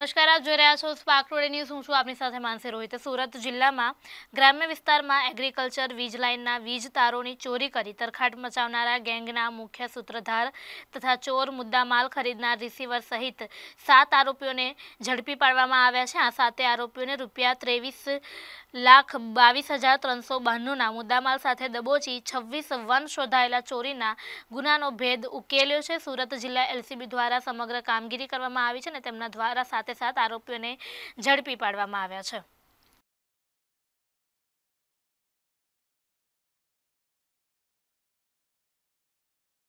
નમસ્કાર આજ રહ્યા છો સ્પાકરોડ ન્યૂઝ હું છું આપની સાથે માનસી રોહિત સુરત જિલ્લામાં ગ્રામ્ય વિસ્તારમાં એગ્રીકલ્ચર વીજલાઇનના વીજ તારોની ચોરી કરી તરખાટ મચાવનારા ગેંગના મુખ્ય સૂત્રધાર તથા ચોર મુદ્દામાલ ખરીદનાર રિસીવર સહિત 7 આરોપીઓને ઝડપી પાડવામાં આવ્યા છે આ સાતે આરોપીઓને રૂપિયા 23,22,392 ના મુદ્દામાલ સાથે દબોચી 26 વન સોધાયેલા ચોરીના ગુનાનો ભેદ ઉકેલ્યો છે સુરત જિલ્લા એલસીબી દ્વારા સમગ્ર કામગીરી કરવામાં આવી છે અને તેમના દ્વારા સાતે સાત આરોપીઓને ઝડપી પાડવામાં આવ્યા છે